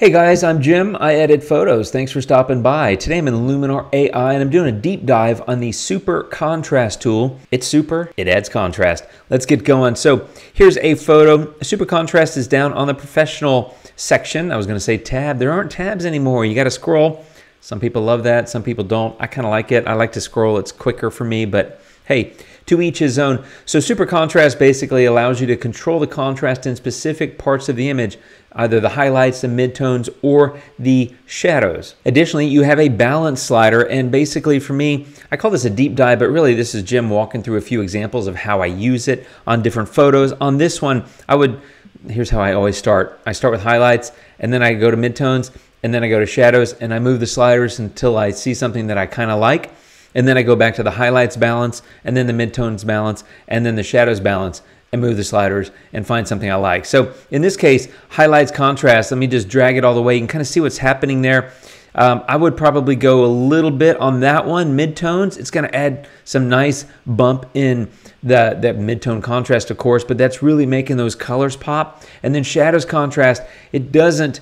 Hey guys, I'm Jim. I edit photos. Thanks for stopping by. Today I'm in Luminar AI and I'm doing a deep dive on the Super Contrast tool. It's super, it adds contrast. Let's get going. So here's a photo. Super Contrast is down on the professional section. I was gonna say tab. There aren't tabs anymore. You gotta scroll. Some people love that, some people don't. I kinda like it. I like to scroll, it's quicker for me, but Hey, to each his own. So super contrast basically allows you to control the contrast in specific parts of the image, either the highlights, the midtones, or the shadows. Additionally, you have a balance slider, and basically for me, I call this a deep dive, but really this is Jim walking through a few examples of how I use it on different photos. On this one, I would, here's how I always start. I start with highlights, and then I go to midtones, and then I go to shadows, and I move the sliders until I see something that I kinda like and then I go back to the highlights balance, and then the midtones balance, and then the shadows balance, and move the sliders and find something I like. So in this case, highlights, contrast, let me just drag it all the way. You can kind of see what's happening there. Um, I would probably go a little bit on that one, midtones. It's gonna add some nice bump in the, that midtone contrast, of course, but that's really making those colors pop. And then shadows contrast, it doesn't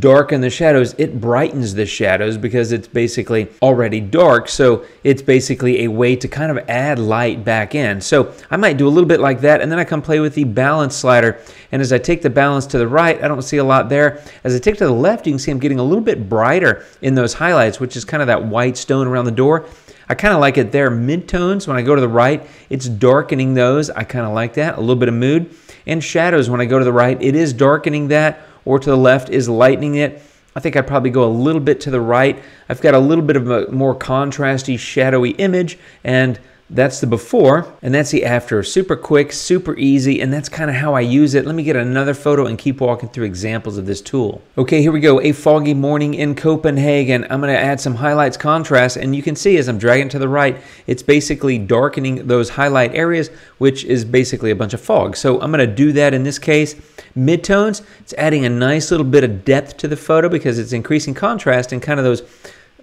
darken the shadows, it brightens the shadows because it's basically already dark. So it's basically a way to kind of add light back in. So I might do a little bit like that and then I come play with the balance slider. And as I take the balance to the right, I don't see a lot there. As I take to the left, you can see I'm getting a little bit brighter in those highlights, which is kind of that white stone around the door. I kind of like it there, midtones. When I go to the right, it's darkening those. I kind of like that, a little bit of mood. And shadows, when I go to the right, it is darkening that or to the left is lightening it. I think I'd probably go a little bit to the right. I've got a little bit of a more contrasty, shadowy image, and that's the before, and that's the after. Super quick, super easy, and that's kind of how I use it. Let me get another photo and keep walking through examples of this tool. Okay, here we go. A foggy morning in Copenhagen. I'm gonna add some highlights contrast, and you can see as I'm dragging to the right, it's basically darkening those highlight areas, which is basically a bunch of fog. So I'm gonna do that in this case. Midtones, it's adding a nice little bit of depth to the photo because it's increasing contrast and kind of those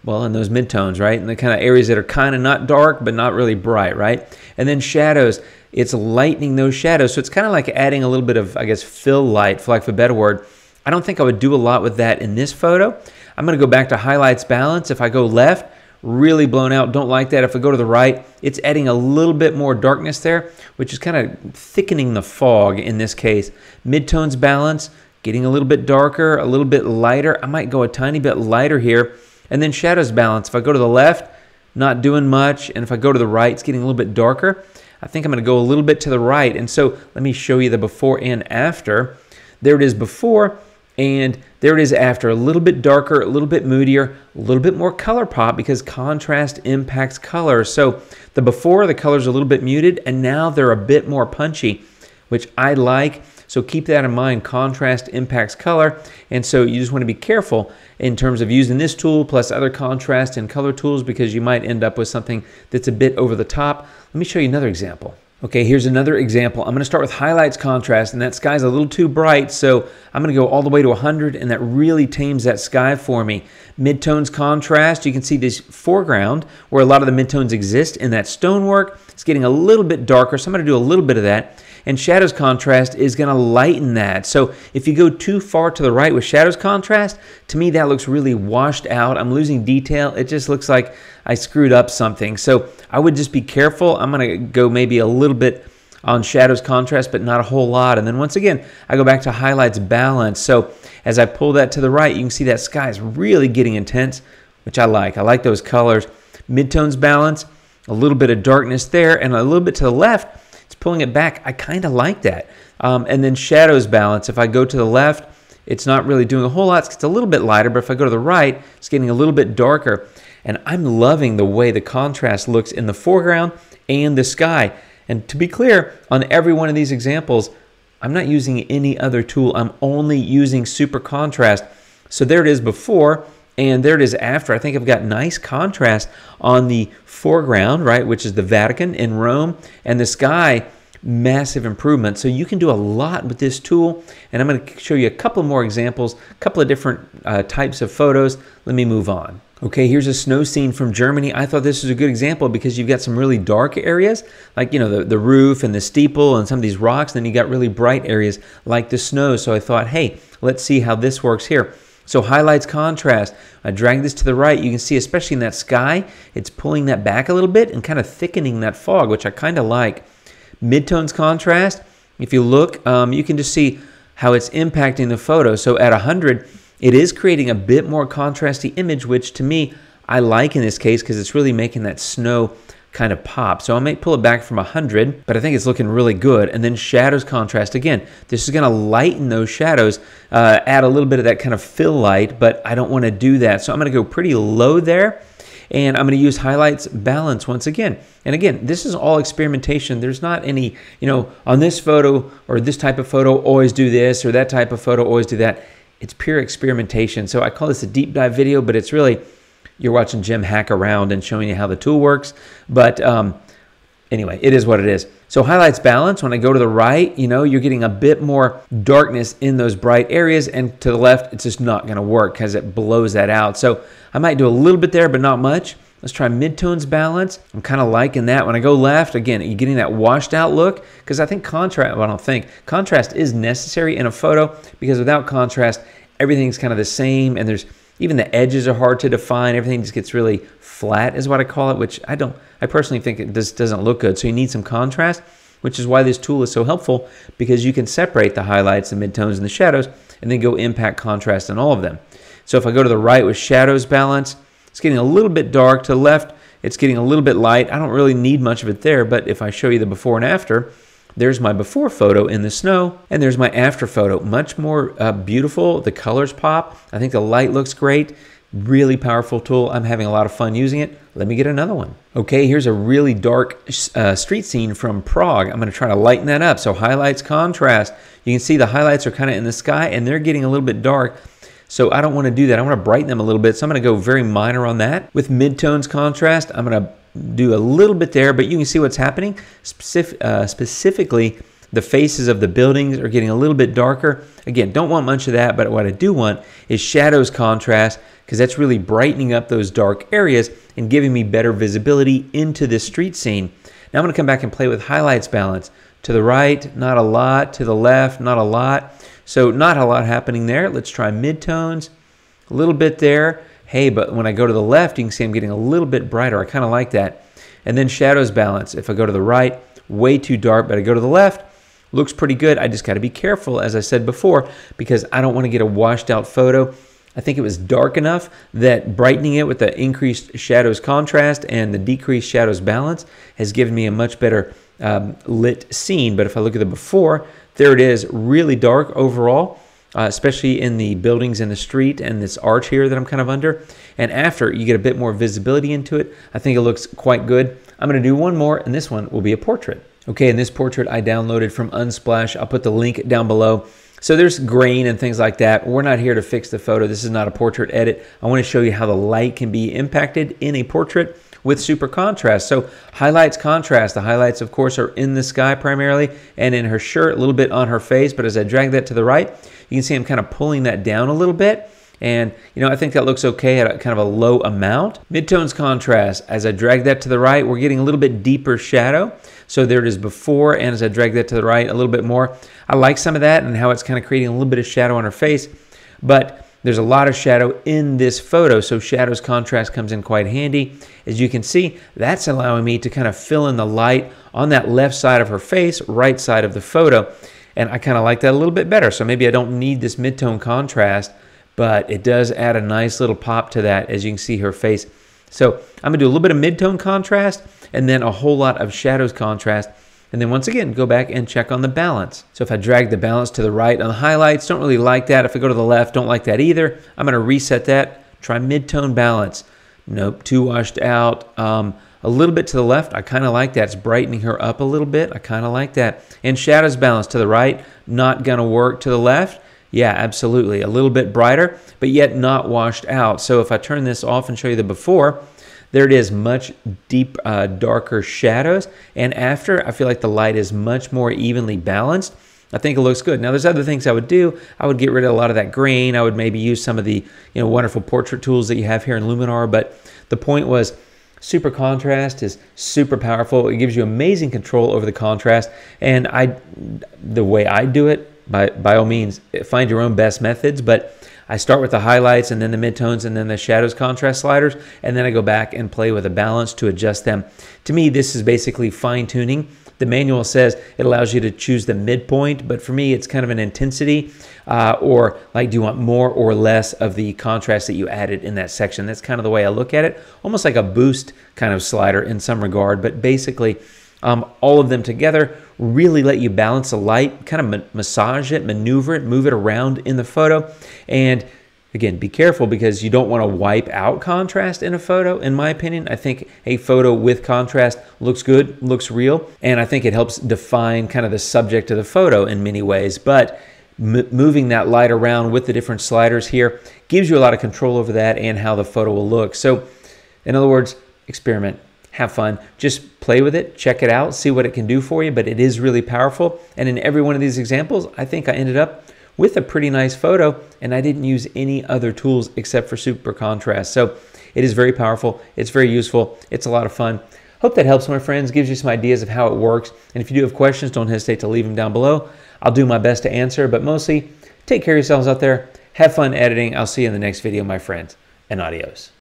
well, in those midtones, right? And the kind of areas that are kind of not dark, but not really bright, right? And then shadows, it's lightening those shadows. So it's kind of like adding a little bit of, I guess, fill light, for like a better word. I don't think I would do a lot with that in this photo. I'm gonna go back to highlights balance. If I go left, really blown out, don't like that. If I go to the right, it's adding a little bit more darkness there, which is kind of thickening the fog in this case. Midtones balance, getting a little bit darker, a little bit lighter. I might go a tiny bit lighter here and then shadows balance. If I go to the left, not doing much. And if I go to the right, it's getting a little bit darker. I think I'm going to go a little bit to the right. And so let me show you the before and after. There it is before, and there it is after. A little bit darker, a little bit moodier, a little bit more color pop because contrast impacts color. So the before, the color's a little bit muted, and now they're a bit more punchy, which I like. So keep that in mind. Contrast impacts color. And so you just want to be careful in terms of using this tool plus other contrast and color tools because you might end up with something that's a bit over the top. Let me show you another example. Okay, here's another example. I'm gonna start with highlights contrast and that sky's a little too bright, so I'm gonna go all the way to 100 and that really tames that sky for me. Midtones contrast, you can see this foreground where a lot of the midtones exist in that stonework. It's getting a little bit darker, so I'm gonna do a little bit of that and shadows contrast is going to lighten that. So if you go too far to the right with shadows contrast, to me that looks really washed out. I'm losing detail. It just looks like I screwed up something. So I would just be careful. I'm going to go maybe a little bit on shadows contrast, but not a whole lot. And then once again, I go back to highlights balance. So as I pull that to the right, you can see that sky is really getting intense, which I like. I like those colors. Midtones balance, a little bit of darkness there, and a little bit to the left, pulling it back. I kind of like that. Um, and then shadows balance. If I go to the left, it's not really doing a whole lot. It's a little bit lighter, but if I go to the right, it's getting a little bit darker. And I'm loving the way the contrast looks in the foreground and the sky. And to be clear, on every one of these examples, I'm not using any other tool. I'm only using super contrast. So there it is before. And there it is after. I think I've got nice contrast on the foreground, right, which is the Vatican in Rome, and the sky massive improvement. So you can do a lot with this tool. And I'm going to show you a couple more examples, a couple of different uh, types of photos. Let me move on. Okay, here's a snow scene from Germany. I thought this was a good example because you've got some really dark areas, like, you know, the, the roof and the steeple and some of these rocks. And then you got really bright areas like the snow. So I thought, hey, let's see how this works here. So highlights, contrast, I drag this to the right. You can see, especially in that sky, it's pulling that back a little bit and kind of thickening that fog, which I kind of like. Midtones contrast, if you look, um, you can just see how it's impacting the photo. So at 100, it is creating a bit more contrasty image, which to me, I like in this case because it's really making that snow kind of pop. So I might pull it back from 100, but I think it's looking really good. And then shadows contrast again. This is gonna lighten those shadows, uh, add a little bit of that kind of fill light, but I don't wanna do that. So I'm gonna go pretty low there and I'm going to use highlights balance once again. And again, this is all experimentation. There's not any, you know, on this photo or this type of photo, always do this or that type of photo, always do that. It's pure experimentation. So I call this a deep dive video, but it's really you're watching Jim hack around and showing you how the tool works. But um, anyway, it is what it is. So highlights balance, when I go to the right, you know, you're getting a bit more darkness in those bright areas and to the left, it's just not gonna work because it blows that out. So I might do a little bit there, but not much. Let's try midtones balance. I'm kind of liking that. When I go left, again, you're getting that washed out look because I think contrast, well, I don't think, contrast is necessary in a photo because without contrast, everything's kind of the same and there's even the edges are hard to define. Everything just gets really flat is what I call it, which I don't, I personally think it just doesn't look good. So you need some contrast, which is why this tool is so helpful because you can separate the highlights, the midtones, and the shadows, and then go impact contrast on all of them. So if I go to the right with shadows balance, it's getting a little bit dark. To the left, it's getting a little bit light. I don't really need much of it there, but if I show you the before and after, there's my before photo in the snow, and there's my after photo. Much more uh, beautiful. The colors pop. I think the light looks great. Really powerful tool. I'm having a lot of fun using it. Let me get another one. Okay, here's a really dark uh, street scene from Prague. I'm gonna try to lighten that up. So highlights, contrast. You can see the highlights are kind of in the sky and they're getting a little bit dark. So I don't wanna do that. I wanna brighten them a little bit. So I'm gonna go very minor on that. With midtones contrast, I'm gonna do a little bit there, but you can see what's happening. Specific, uh, specifically, the faces of the buildings are getting a little bit darker. Again, don't want much of that, but what I do want is shadows contrast because that's really brightening up those dark areas and giving me better visibility into this street scene. Now I'm gonna come back and play with highlights balance. To the right, not a lot. To the left, not a lot. So not a lot happening there. Let's try midtones. A little bit there hey, but when I go to the left, you can see I'm getting a little bit brighter. I kind of like that. And then shadows balance. If I go to the right, way too dark, but I go to the left, looks pretty good. I just got to be careful, as I said before, because I don't want to get a washed out photo. I think it was dark enough that brightening it with the increased shadows contrast and the decreased shadows balance has given me a much better um, lit scene. But if I look at the before, there it is, really dark overall uh, especially in the buildings in the street and this arch here that I'm kind of under. And after you get a bit more visibility into it, I think it looks quite good. I'm gonna do one more and this one will be a portrait. Okay, and this portrait I downloaded from Unsplash. I'll put the link down below. So there's grain and things like that. We're not here to fix the photo. This is not a portrait edit. I wanna show you how the light can be impacted in a portrait with super contrast. So highlights contrast. The highlights, of course, are in the sky primarily and in her shirt, a little bit on her face. But as I drag that to the right, you can see I'm kind of pulling that down a little bit. And, you know, I think that looks okay at a, kind of a low amount. Midtones contrast, as I drag that to the right, we're getting a little bit deeper shadow. So there it is before, and as I drag that to the right a little bit more, I like some of that and how it's kind of creating a little bit of shadow on her face. But there's a lot of shadow in this photo, so shadow's contrast comes in quite handy. As you can see, that's allowing me to kind of fill in the light on that left side of her face, right side of the photo, and I kind of like that a little bit better. So maybe I don't need this mid-tone contrast, but it does add a nice little pop to that as you can see her face. So I'm gonna do a little bit of mid-tone contrast and then a whole lot of shadows contrast and then once again, go back and check on the balance. So if I drag the balance to the right on the highlights, don't really like that. If I go to the left, don't like that either. I'm gonna reset that, try mid-tone balance. Nope, too washed out. Um, a little bit to the left, I kind of like that. It's brightening her up a little bit. I kind of like that. And shadows balance to the right, not gonna work to the left. Yeah, absolutely. A little bit brighter, but yet not washed out. So if I turn this off and show you the before, there it is, much deep, uh, darker shadows. And after, I feel like the light is much more evenly balanced. I think it looks good. Now, there's other things I would do. I would get rid of a lot of that grain. I would maybe use some of the you know wonderful portrait tools that you have here in Luminar. But the point was, super contrast is super powerful. It gives you amazing control over the contrast. And I, the way I do it, by by all means, find your own best methods. But I start with the highlights and then the midtones and then the shadows contrast sliders, and then I go back and play with a balance to adjust them. To me, this is basically fine tuning. The manual says it allows you to choose the midpoint, but for me, it's kind of an intensity uh, or like, do you want more or less of the contrast that you added in that section? That's kind of the way I look at it, almost like a boost kind of slider in some regard, but basically, um, all of them together really let you balance the light, kind of massage it, maneuver it, move it around in the photo. And again, be careful because you don't want to wipe out contrast in a photo. In my opinion, I think a photo with contrast looks good, looks real, and I think it helps define kind of the subject of the photo in many ways. But moving that light around with the different sliders here gives you a lot of control over that and how the photo will look. So in other words, experiment have fun. Just play with it, check it out, see what it can do for you, but it is really powerful. And in every one of these examples, I think I ended up with a pretty nice photo and I didn't use any other tools except for super contrast. So it is very powerful, it's very useful, it's a lot of fun. Hope that helps my friends, gives you some ideas of how it works. And if you do have questions, don't hesitate to leave them down below. I'll do my best to answer, but mostly take care of yourselves out there. Have fun editing. I'll see you in the next video, my friends, and adios.